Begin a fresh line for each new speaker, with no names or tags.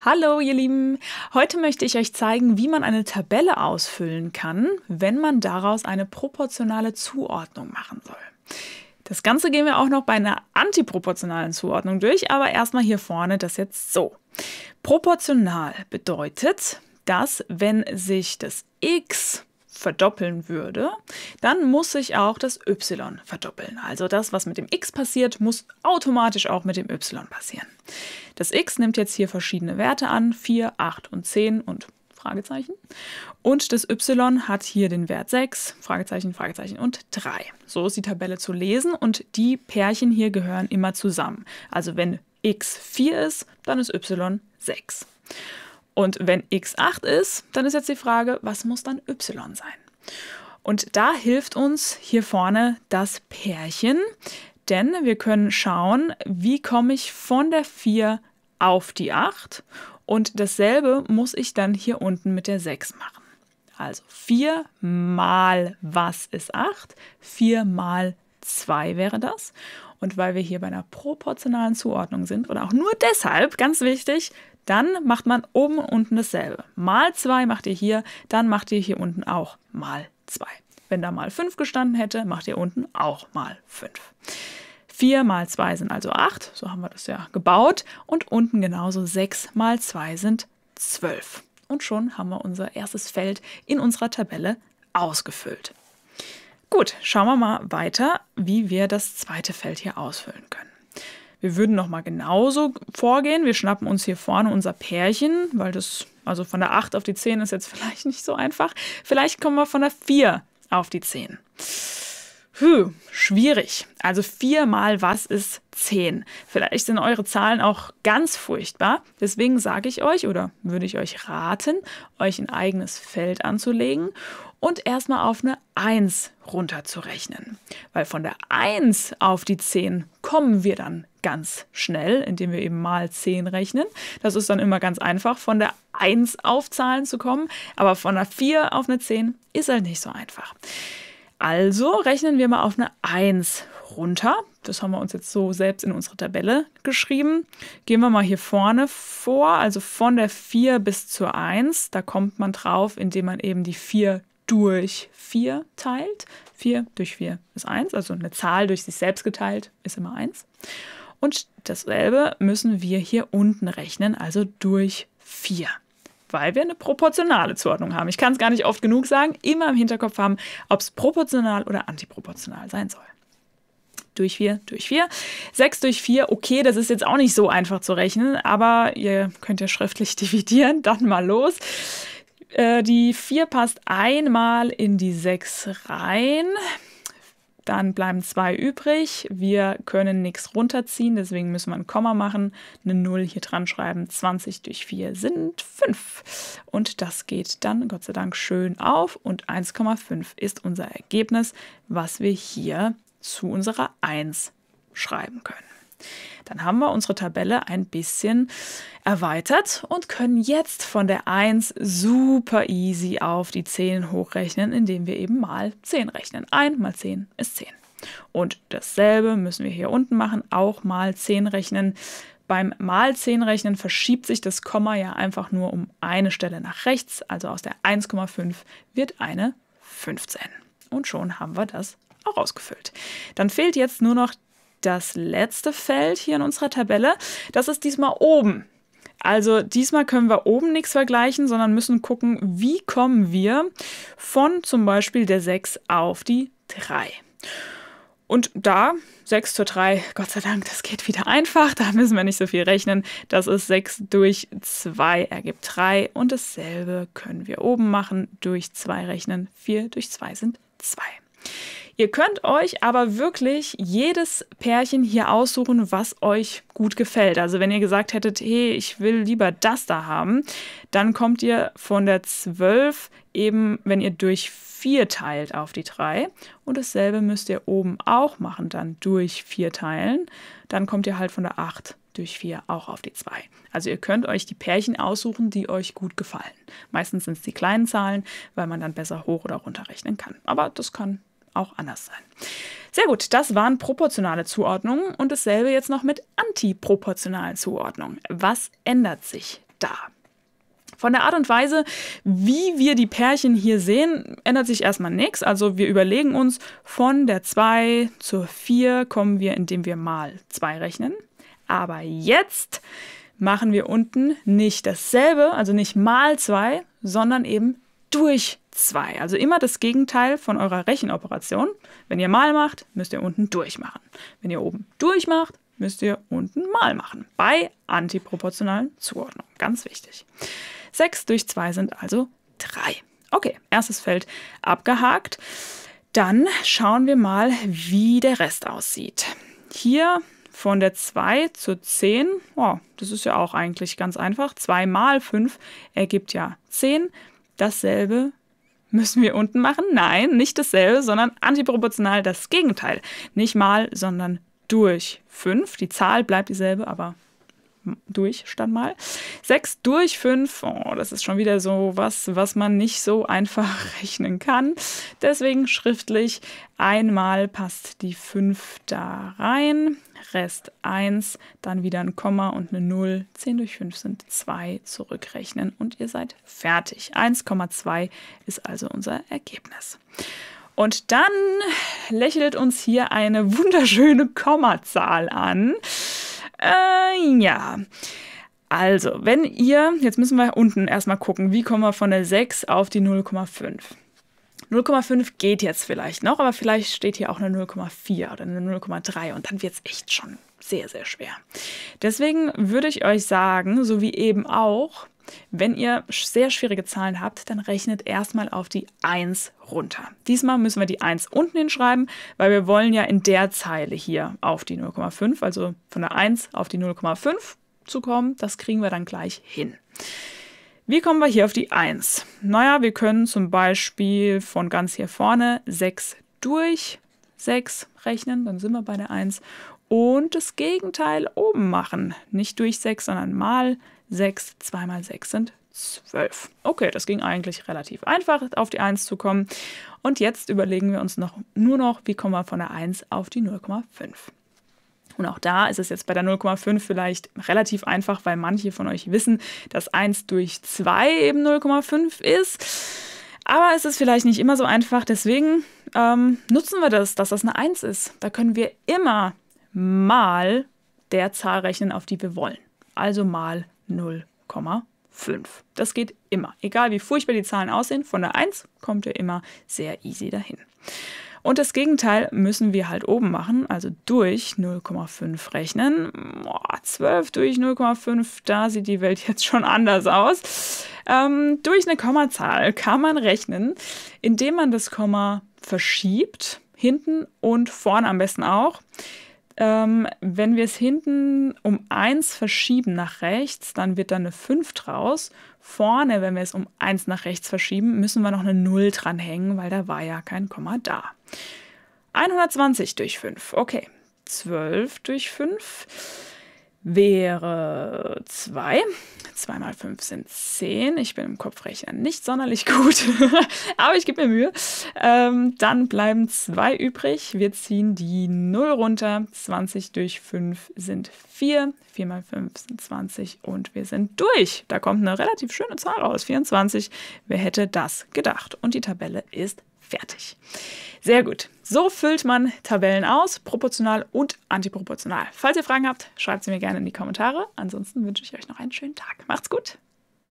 Hallo ihr Lieben, heute möchte ich euch zeigen, wie man eine Tabelle ausfüllen kann, wenn man daraus eine proportionale Zuordnung machen soll. Das Ganze gehen wir auch noch bei einer antiproportionalen Zuordnung durch, aber erstmal hier vorne das jetzt so. Proportional bedeutet, dass wenn sich das x verdoppeln würde, dann muss sich auch das y verdoppeln. Also das, was mit dem x passiert, muss automatisch auch mit dem y passieren. Das x nimmt jetzt hier verschiedene Werte an, 4, 8 und 10 und Fragezeichen. Und das y hat hier den Wert 6, Fragezeichen, Fragezeichen und 3. So ist die Tabelle zu lesen und die Pärchen hier gehören immer zusammen. Also wenn x 4 ist, dann ist y 6. Und wenn x 8 ist, dann ist jetzt die Frage, was muss dann y sein? Und da hilft uns hier vorne das Pärchen, denn wir können schauen, wie komme ich von der 4 auf die 8 und dasselbe muss ich dann hier unten mit der 6 machen. Also 4 mal was ist 8? 4 mal 2 wäre das. Und weil wir hier bei einer proportionalen Zuordnung sind, oder auch nur deshalb, ganz wichtig, dann macht man oben und unten dasselbe. Mal 2 macht ihr hier, dann macht ihr hier unten auch mal 2. Wenn da mal 5 gestanden hätte, macht ihr unten auch mal 5. 4 mal 2 sind also 8, so haben wir das ja gebaut. Und unten genauso 6 mal 2 sind 12. Und schon haben wir unser erstes Feld in unserer Tabelle ausgefüllt. Gut, schauen wir mal weiter, wie wir das zweite Feld hier ausfüllen können. Wir würden nochmal genauso vorgehen. Wir schnappen uns hier vorne unser Pärchen, weil das, also von der 8 auf die 10 ist jetzt vielleicht nicht so einfach. Vielleicht kommen wir von der 4 auf die 10. Puh, schwierig. Also viermal was ist zehn. Vielleicht sind eure Zahlen auch ganz furchtbar. Deswegen sage ich euch oder würde ich euch raten, euch ein eigenes Feld anzulegen und erstmal auf eine 1 runterzurechnen. Weil von der 1 auf die 10 kommen wir dann ganz schnell, indem wir eben mal 10 rechnen. Das ist dann immer ganz einfach, von der 1 auf Zahlen zu kommen, aber von der 4 auf eine 10 ist halt nicht so einfach. Also rechnen wir mal auf eine 1 runter. Das haben wir uns jetzt so selbst in unsere Tabelle geschrieben. Gehen wir mal hier vorne vor, also von der 4 bis zur 1. Da kommt man drauf, indem man eben die 4 durch 4 teilt. 4 durch 4 ist 1, also eine Zahl durch sich selbst geteilt ist immer 1. Und dasselbe müssen wir hier unten rechnen, also durch 4 weil wir eine proportionale Zuordnung haben. Ich kann es gar nicht oft genug sagen, immer im Hinterkopf haben, ob es proportional oder antiproportional sein soll durch 4 durch 4. 6 durch 4, okay, das ist jetzt auch nicht so einfach zu rechnen, aber ihr könnt ja schriftlich dividieren, dann mal los. Äh, die 4 passt einmal in die 6 rein. Dann bleiben zwei übrig. Wir können nichts runterziehen, deswegen müssen wir ein Komma machen, eine 0 hier dran schreiben. 20 durch 4 sind 5. Und das geht dann Gott sei Dank schön auf. Und 1,5 ist unser Ergebnis, was wir hier zu unserer 1 schreiben können. Dann haben wir unsere Tabelle ein bisschen erweitert und können jetzt von der 1 super easy auf die 10 hochrechnen, indem wir eben mal 10 rechnen. 1 mal 10 ist 10. Und dasselbe müssen wir hier unten machen, auch mal 10 rechnen. Beim mal 10 rechnen verschiebt sich das Komma ja einfach nur um eine Stelle nach rechts, also aus der 1,5 wird eine 15. Und schon haben wir das auch ausgefüllt. Dann fehlt jetzt nur noch das letzte Feld hier in unserer Tabelle, das ist diesmal oben. Also diesmal können wir oben nichts vergleichen, sondern müssen gucken, wie kommen wir von zum Beispiel der 6 auf die 3. Und da 6 zur 3, Gott sei Dank, das geht wieder einfach, da müssen wir nicht so viel rechnen. Das ist 6 durch 2 ergibt 3 und dasselbe können wir oben machen, durch 2 rechnen, 4 durch 2 sind 2. Ihr könnt euch aber wirklich jedes Pärchen hier aussuchen, was euch gut gefällt. Also wenn ihr gesagt hättet, hey, ich will lieber das da haben, dann kommt ihr von der 12 eben, wenn ihr durch 4 teilt auf die 3. Und dasselbe müsst ihr oben auch machen, dann durch 4 teilen. Dann kommt ihr halt von der 8 durch 4 auch auf die 2. Also ihr könnt euch die Pärchen aussuchen, die euch gut gefallen. Meistens sind es die kleinen Zahlen, weil man dann besser hoch oder runter rechnen kann. Aber das kann auch anders sein. Sehr gut, das waren proportionale Zuordnungen und dasselbe jetzt noch mit antiproportionalen Zuordnungen. Was ändert sich da? Von der Art und Weise, wie wir die Pärchen hier sehen, ändert sich erstmal nichts. Also wir überlegen uns, von der 2 zur 4 kommen wir, indem wir mal 2 rechnen. Aber jetzt machen wir unten nicht dasselbe, also nicht mal 2, sondern eben durch 2. Also immer das Gegenteil von eurer Rechenoperation. Wenn ihr mal macht, müsst ihr unten durchmachen. Wenn ihr oben durchmacht, müsst ihr unten mal machen. Bei antiproportionalen Zuordnungen. Ganz wichtig. 6 durch 2 sind also 3. Okay, erstes Feld abgehakt. Dann schauen wir mal, wie der Rest aussieht. Hier von der 2 zur 10, oh, das ist ja auch eigentlich ganz einfach. 2 mal 5 ergibt ja 10 dasselbe müssen wir unten machen? Nein, nicht dasselbe, sondern antiproportional das Gegenteil. Nicht mal, sondern durch 5. Die Zahl bleibt dieselbe, aber durch stand mal. Sechs durch fünf, oh, das ist schon wieder so was, was man nicht so einfach rechnen kann. Deswegen schriftlich einmal passt die fünf da rein. Rest 1, dann wieder ein Komma und eine 0. 10 durch 5 sind 2, zurückrechnen und ihr seid fertig. 1,2 ist also unser Ergebnis. Und dann lächelt uns hier eine wunderschöne Kommazahl an. Äh, ja. Also, wenn ihr, jetzt müssen wir unten erstmal gucken, wie kommen wir von der 6 auf die 0,5. 0,5 geht jetzt vielleicht noch, aber vielleicht steht hier auch eine 0,4 oder eine 0,3 und dann wird es echt schon sehr, sehr schwer. Deswegen würde ich euch sagen, so wie eben auch, wenn ihr sehr schwierige Zahlen habt, dann rechnet erstmal auf die 1 runter. Diesmal müssen wir die 1 unten hinschreiben, weil wir wollen ja in der Zeile hier auf die 0,5, also von der 1 auf die 0,5 zu kommen. Das kriegen wir dann gleich hin. Wie kommen wir hier auf die 1? Naja, wir können zum Beispiel von ganz hier vorne 6 durch 6 rechnen, dann sind wir bei der 1. Und das Gegenteil oben machen. Nicht durch 6, sondern mal 6. 6, 2 mal 6 sind 12. Okay, das ging eigentlich relativ einfach, auf die 1 zu kommen. Und jetzt überlegen wir uns noch, nur noch, wie kommen wir von der 1 auf die 0,5. Und auch da ist es jetzt bei der 0,5 vielleicht relativ einfach, weil manche von euch wissen, dass 1 durch 2 eben 0,5 ist. Aber es ist vielleicht nicht immer so einfach, deswegen ähm, nutzen wir das, dass das eine 1 ist. Da können wir immer mal der Zahl rechnen, auf die wir wollen. Also mal 0,5. Das geht immer. Egal wie furchtbar die Zahlen aussehen, von der 1 kommt ihr immer sehr easy dahin. Und das Gegenteil müssen wir halt oben machen, also durch 0,5 rechnen. Boah, 12 durch 0,5, da sieht die Welt jetzt schon anders aus. Ähm, durch eine Kommazahl kann man rechnen, indem man das Komma verschiebt, hinten und vorne am besten auch. Ähm, wenn wir es hinten um 1 verschieben nach rechts, dann wird da eine 5 draus. Vorne, wenn wir es um 1 nach rechts verschieben, müssen wir noch eine 0 dranhängen, weil da war ja kein Komma da. 120 durch 5, okay. 12 durch 5 wäre 2. 2 mal 5 sind 10. Ich bin im Kopfrechner nicht sonderlich gut, aber ich gebe mir Mühe. Ähm, dann bleiben 2 übrig. Wir ziehen die 0 runter. 20 durch 5 sind 4. 4 mal 5 sind 20 und wir sind durch. Da kommt eine relativ schöne Zahl raus, 24. Wer hätte das gedacht? Und die Tabelle ist Fertig. Sehr gut. So füllt man Tabellen aus, proportional und antiproportional. Falls ihr Fragen habt, schreibt sie mir gerne in die Kommentare. Ansonsten wünsche ich euch noch einen schönen Tag. Macht's gut.